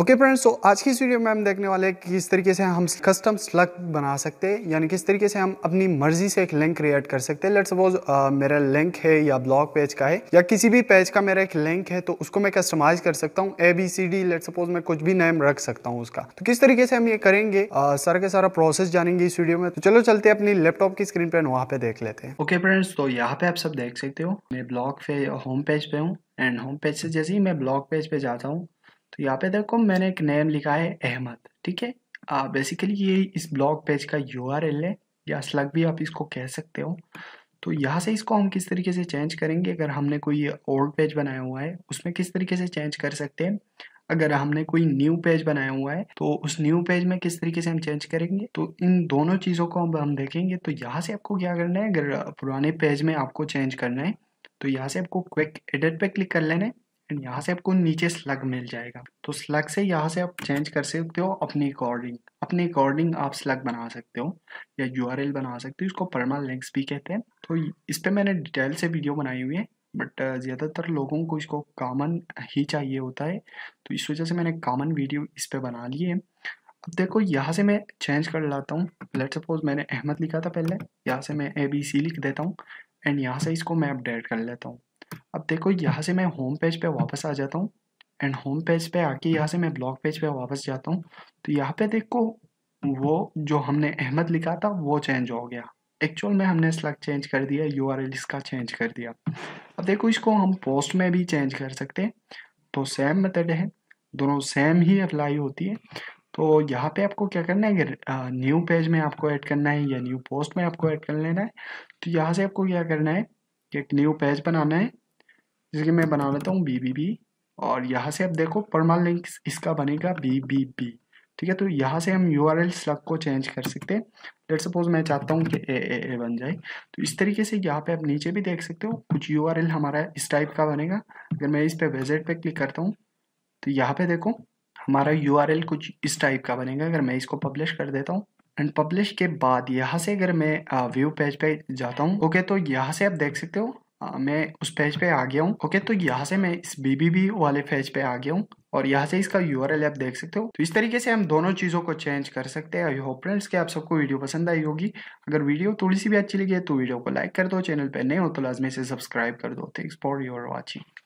okay friends तो आज की इस वीडियो में हम देखने वाले हैं कि किस तरीके से हम कस्टम स्लग बना सकते हैं यानी किस तरीके से हम अपनी मर्जी से एक लिंक क्रिएट कर सकते हैं लेट सपोज uh, मेरा लिंक है या ब्लॉग पेज का है या किसी भी पेज का मेरा एक लिंक है तो उसको मैं कस्टमाइज कर सकता हूँ A B C D let suppose मैं कुछ भी नेम रख सकता हूँ उसका तो किस तरीके से हम ये करेंगे आ, uh, सारा का सारा प्रोसेस जानेंगे इस वीडियो में तो चलो चलते अपनी लैपटॉप की स्क्रीन पर वहाँ पे देख लेते हैं ओके फ्रेंड्स तो यहाँ पे आप सब देख सकते हो मैं ब्लॉग पे होम पेज पे हूँ एंड होम पेज से जैसे ही मैं ब्लॉग पेज पे जाता हूँ तो यहाँ पे देखो मैंने एक नेम लिखा है अहमद ठीक है बेसिकली ये इस ब्लॉग पेज का यू आर एल है या स्लग भी आप इसको कह सकते हो तो यहाँ से इसको हम किस तरीके से चेंज करेंगे अगर हमने कोई ओल्ड पेज बनाया हुआ है उसमें किस तरीके से चेंज कर सकते हैं अगर हमने कोई न्यू पेज बनाया हुआ है तो उस न्यू पेज में किस तरीके से हम चेंज करेंगे तो इन दोनों चीज़ों को हम देखेंगे तो यहाँ से आपको क्या करना है अगर पुराने पेज में आपको चेंज करना है तो यहाँ से आपको क्विक एडिट पे क्लिक कर लेना है एंड यहाँ से आपको नीचे स्लग मिल जाएगा तो स्लग से यहाँ से आप चेंज कर सकते हो अपने अकॉर्डिंग अपने अकॉर्डिंग आप स्लग बना सकते हो या यू बना सकते हो इसको परमा लिंक्स भी कहते हैं तो इस पर मैंने डिटेल से वीडियो बनाई हुई है बट uh, ज़्यादातर लोगों को इसको कामन ही चाहिए होता है तो इस वजह से मैंने कामन वीडियो इस पर बना लिए अब देखो यहाँ से मैं चेंज कर लाता हूँ लेट सपोज मैंने अहमद लिखा था पहले यहाँ से मैं ए बी सी लिख देता हूँ एंड यहाँ से इसको मैं अपडेट कर लेता हूँ अब देखो यहाँ से मैं होम पेज पे वापस आ जाता हूँ एंड होम पेज पे आके यहाँ से मैं ब्लॉग पेज पे वापस जाता हूँ तो यहाँ पे देखो वो जो हमने अहमद लिखा था वो चेंज हो गया एक्चुअल में हमने स्लग चेंज कर दिया यू आर इसका चेंज कर दिया अब देखो इसको हम पोस्ट में भी चेंज कर सकते हैं तो सेम मेथड है दोनों सेम ही अप्लाई होती है तो यहाँ पे आपको क्या करना है न्यू पेज में आपको ऐड करना है या न्यू पोस्ट में आपको ऐड कर लेना है तो यहाँ से आपको क्या करना है एक न्यू पेज बनाना है जिसके मैं बना लेता हूँ बी बी बी और यहाँ से अब देखो परमा लिंक इसका बनेगा बी बी बी ठीक है तो यहाँ से हम यू आर एल स्लग को चेंज कर सकते हैं लेट सपोज मैं चाहता हूँ कि ए ए ए बन जाए तो इस तरीके से यहाँ पे आप नीचे भी देख सकते हो कुछ यू आर एल हमारा इस टाइप का बनेगा अगर मैं इस पर विजिट पे क्लिक करता हूँ तो यहाँ पे देखो हमारा यू आर एल कुछ इस टाइप का बनेगा अगर मैं इसको पब्लिश कर देता हूँ एंड पब्लिश के बाद यहाँ से अगर मैं व्यू पेज पे जाता हूँ ओके तो यहाँ से आप देख सकते हो मैं उस पेज पे आ गया हूँ ओके तो यहाँ से मैं इस बीबीबी वाले पेज पे आ गया हूँ और यहाँ से इसका यू आप देख सकते हो तो इस तरीके से हम दोनों चीज़ों को चेंज कर सकते हैं आई होप फ्रेंड्स के आप सबको वीडियो पसंद आई होगी अगर वीडियो थोड़ी सी भी अच्छी लगी है तो वीडियो को लाइक कर दो चैनल पर नहीं हो तो लाजमी से सब्सक्राइब कर दो थैंक्स फॉर योर वॉचिंग